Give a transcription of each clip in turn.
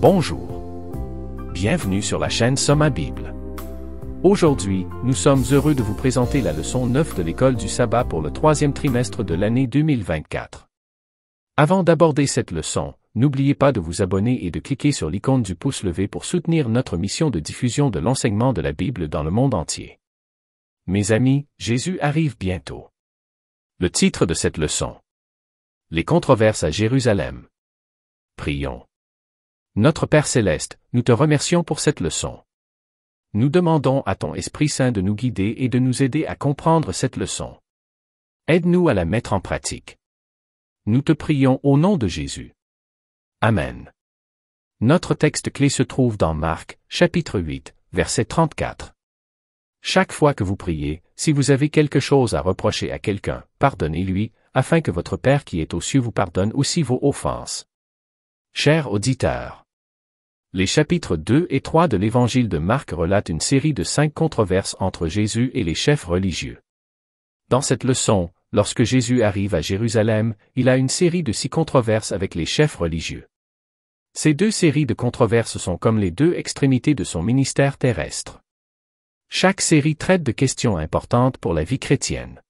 Bonjour. Bienvenue sur la chaîne Soma Bible. Aujourd'hui, nous sommes heureux de vous présenter la leçon 9 de l'école du sabbat pour le troisième trimestre de l'année 2024. Avant d'aborder cette leçon, n'oubliez pas de vous abonner et de cliquer sur l'icône du pouce levé pour soutenir notre mission de diffusion de l'enseignement de la Bible dans le monde entier. Mes amis, Jésus arrive bientôt. Le titre de cette leçon. Les controverses à Jérusalem. Prions. Notre Père céleste, nous te remercions pour cette leçon. Nous demandons à ton Esprit Saint de nous guider et de nous aider à comprendre cette leçon. Aide-nous à la mettre en pratique. Nous te prions au nom de Jésus. Amen. Notre texte clé se trouve dans Marc, chapitre 8, verset 34. Chaque fois que vous priez, si vous avez quelque chose à reprocher à quelqu'un, pardonnez-lui, afin que votre Père qui est aux cieux vous pardonne aussi vos offenses. Chers auditeurs, les chapitres 2 et 3 de l'évangile de Marc relatent une série de cinq controverses entre Jésus et les chefs religieux. Dans cette leçon, lorsque Jésus arrive à Jérusalem, il a une série de six controverses avec les chefs religieux. Ces deux séries de controverses sont comme les deux extrémités de son ministère terrestre. Chaque série traite de questions importantes pour la vie chrétienne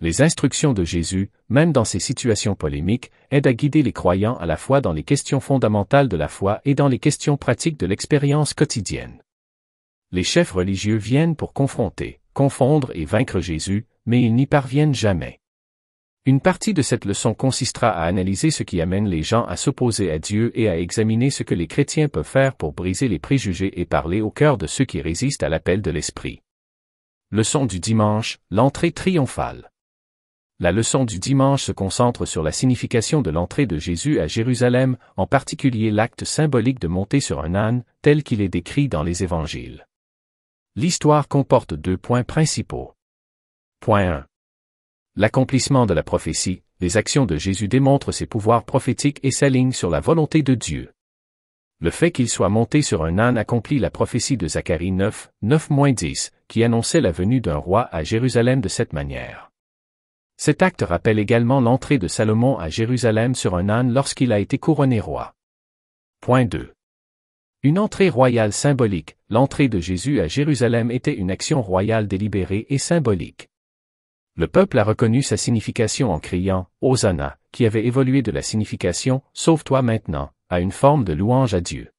les instructions de Jésus, même dans ces situations polémiques, aident à guider les croyants à la fois dans les questions fondamentales de la foi et dans les questions pratiques de l'expérience quotidienne. Les chefs religieux viennent pour confronter, confondre et vaincre Jésus, mais ils n'y parviennent jamais. Une partie de cette leçon consistera à analyser ce qui amène les gens à s'opposer à Dieu et à examiner ce que les chrétiens peuvent faire pour briser les préjugés et parler au cœur de ceux qui résistent à l'appel de l'Esprit. Leçon du dimanche, l'entrée triomphale la leçon du dimanche se concentre sur la signification de l'entrée de Jésus à Jérusalem, en particulier l'acte symbolique de monter sur un âne, tel qu'il est décrit dans les évangiles. L'histoire comporte deux points principaux. Point 1. L'accomplissement de la prophétie, les actions de Jésus démontrent ses pouvoirs prophétiques et s'alignent sur la volonté de Dieu. Le fait qu'il soit monté sur un âne accomplit la prophétie de Zacharie 9, 9-10, qui annonçait la venue d'un roi à Jérusalem de cette manière. Cet acte rappelle également l'entrée de Salomon à Jérusalem sur un âne lorsqu'il a été couronné roi. Point 2. Une entrée royale symbolique, l'entrée de Jésus à Jérusalem était une action royale délibérée et symbolique. Le peuple a reconnu sa signification en criant « Hosanna », qui avait évolué de la signification « Sauve-toi maintenant » à une forme de louange à Dieu.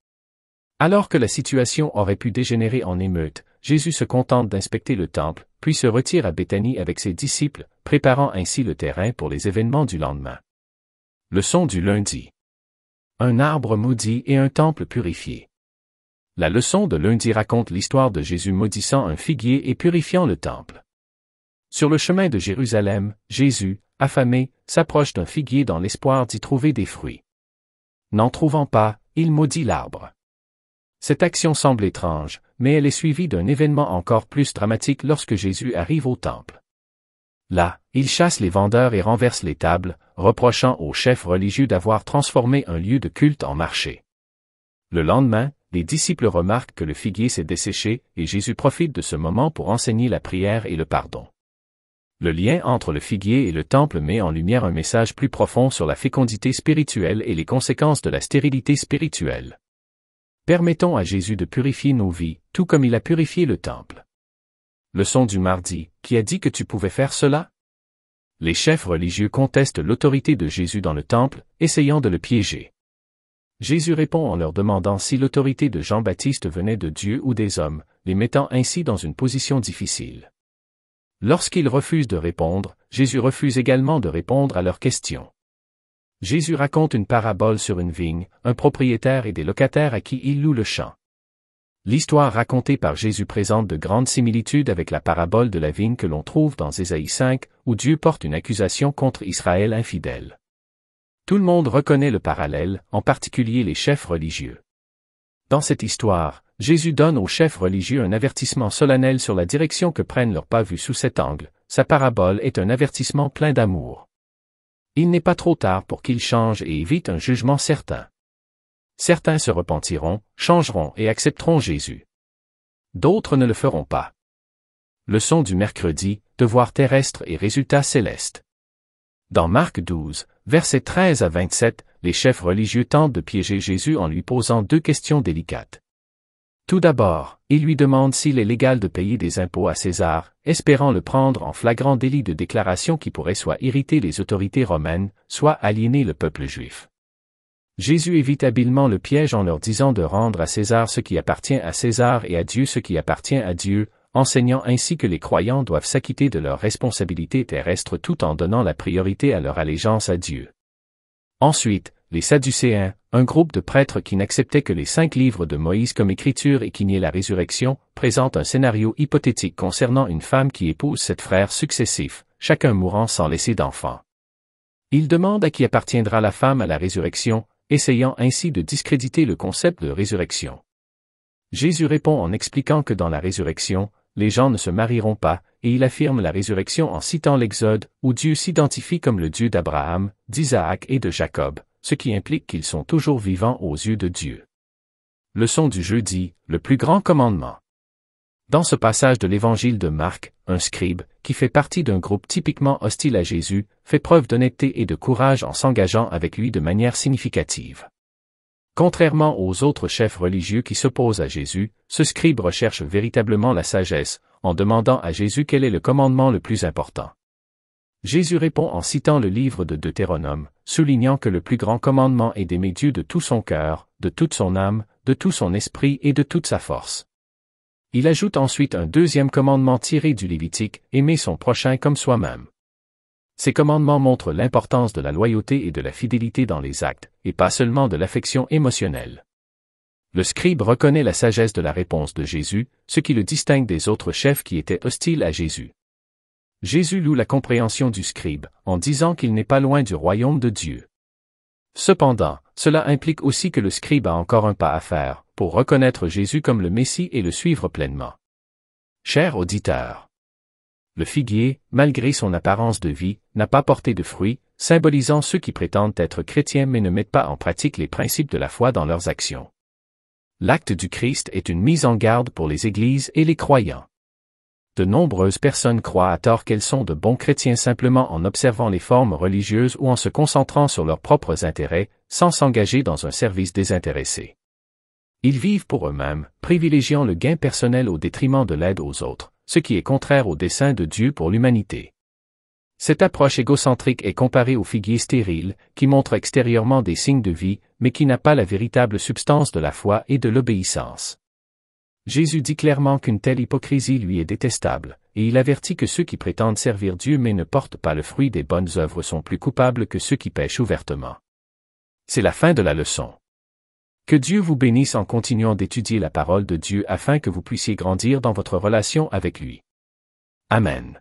Alors que la situation aurait pu dégénérer en émeute, Jésus se contente d'inspecter le temple, puis se retire à Béthanie avec ses disciples, préparant ainsi le terrain pour les événements du lendemain. Leçon du lundi. Un arbre maudit et un temple purifié. La leçon de lundi raconte l'histoire de Jésus maudissant un figuier et purifiant le temple. Sur le chemin de Jérusalem, Jésus, affamé, s'approche d'un figuier dans l'espoir d'y trouver des fruits. N'en trouvant pas, il maudit l'arbre. Cette action semble étrange, mais elle est suivie d'un événement encore plus dramatique lorsque Jésus arrive au temple. Là, il chasse les vendeurs et renverse les tables, reprochant aux chefs religieux d'avoir transformé un lieu de culte en marché. Le lendemain, les disciples remarquent que le figuier s'est desséché et Jésus profite de ce moment pour enseigner la prière et le pardon. Le lien entre le figuier et le temple met en lumière un message plus profond sur la fécondité spirituelle et les conséquences de la stérilité spirituelle. Permettons à Jésus de purifier nos vies, tout comme il a purifié le temple leçon du mardi, qui a dit que tu pouvais faire cela Les chefs religieux contestent l'autorité de Jésus dans le temple, essayant de le piéger. Jésus répond en leur demandant si l'autorité de Jean-Baptiste venait de Dieu ou des hommes, les mettant ainsi dans une position difficile. Lorsqu'ils refusent de répondre, Jésus refuse également de répondre à leurs questions. Jésus raconte une parabole sur une vigne, un propriétaire et des locataires à qui il loue le champ. L'histoire racontée par Jésus présente de grandes similitudes avec la parabole de la vigne que l'on trouve dans Ésaïe 5, où Dieu porte une accusation contre Israël infidèle. Tout le monde reconnaît le parallèle, en particulier les chefs religieux. Dans cette histoire, Jésus donne aux chefs religieux un avertissement solennel sur la direction que prennent leurs pas vus sous cet angle, sa parabole est un avertissement plein d'amour. Il n'est pas trop tard pour qu'ils changent et évitent un jugement certain. Certains se repentiront, changeront et accepteront Jésus. D'autres ne le feront pas. Leçon du mercredi, devoir terrestre et résultat céleste. Dans Marc 12, versets 13 à 27, les chefs religieux tentent de piéger Jésus en lui posant deux questions délicates. Tout d'abord, ils lui demandent s'il est légal de payer des impôts à César, espérant le prendre en flagrant délit de déclaration qui pourrait soit irriter les autorités romaines, soit aliéner le peuple juif. Jésus évite habilement le piège en leur disant de rendre à César ce qui appartient à César et à Dieu ce qui appartient à Dieu, enseignant ainsi que les croyants doivent s'acquitter de leurs responsabilités terrestres tout en donnant la priorité à leur allégeance à Dieu. Ensuite, les Sadducéens, un groupe de prêtres qui n'acceptaient que les cinq livres de Moïse comme écriture et qui niaient la résurrection, présentent un scénario hypothétique concernant une femme qui épouse sept frères successifs, chacun mourant sans laisser d'enfant. Ils demandent à qui appartiendra la femme à la résurrection, essayant ainsi de discréditer le concept de résurrection. Jésus répond en expliquant que dans la résurrection, les gens ne se marieront pas, et il affirme la résurrection en citant l'Exode, où Dieu s'identifie comme le Dieu d'Abraham, d'Isaac et de Jacob, ce qui implique qu'ils sont toujours vivants aux yeux de Dieu. Leçon du jeudi, le plus grand commandement. Dans ce passage de l'évangile de Marc, un scribe, qui fait partie d'un groupe typiquement hostile à Jésus, fait preuve d'honnêteté et de courage en s'engageant avec lui de manière significative. Contrairement aux autres chefs religieux qui s'opposent à Jésus, ce scribe recherche véritablement la sagesse, en demandant à Jésus quel est le commandement le plus important. Jésus répond en citant le livre de Deutéronome, soulignant que le plus grand commandement est d'aimer Dieu de tout son cœur, de toute son âme, de tout son esprit et de toute sa force. Il ajoute ensuite un deuxième commandement tiré du Lévitique, aimer son prochain comme soi-même. Ces commandements montrent l'importance de la loyauté et de la fidélité dans les actes, et pas seulement de l'affection émotionnelle. Le scribe reconnaît la sagesse de la réponse de Jésus, ce qui le distingue des autres chefs qui étaient hostiles à Jésus. Jésus loue la compréhension du scribe, en disant qu'il n'est pas loin du royaume de Dieu. Cependant, cela implique aussi que le scribe a encore un pas à faire pour reconnaître Jésus comme le Messie et le suivre pleinement. Cher auditeur, le figuier, malgré son apparence de vie, n'a pas porté de fruits, symbolisant ceux qui prétendent être chrétiens mais ne mettent pas en pratique les principes de la foi dans leurs actions. L'acte du Christ est une mise en garde pour les églises et les croyants. De nombreuses personnes croient à tort qu'elles sont de bons chrétiens simplement en observant les formes religieuses ou en se concentrant sur leurs propres intérêts, sans s'engager dans un service désintéressé. Ils vivent pour eux-mêmes, privilégiant le gain personnel au détriment de l'aide aux autres, ce qui est contraire au dessein de Dieu pour l'humanité. Cette approche égocentrique est comparée au figuier stérile, qui montre extérieurement des signes de vie, mais qui n'a pas la véritable substance de la foi et de l'obéissance. Jésus dit clairement qu'une telle hypocrisie lui est détestable, et il avertit que ceux qui prétendent servir Dieu mais ne portent pas le fruit des bonnes œuvres sont plus coupables que ceux qui pêchent ouvertement. C'est la fin de la leçon. Que Dieu vous bénisse en continuant d'étudier la parole de Dieu afin que vous puissiez grandir dans votre relation avec lui. Amen.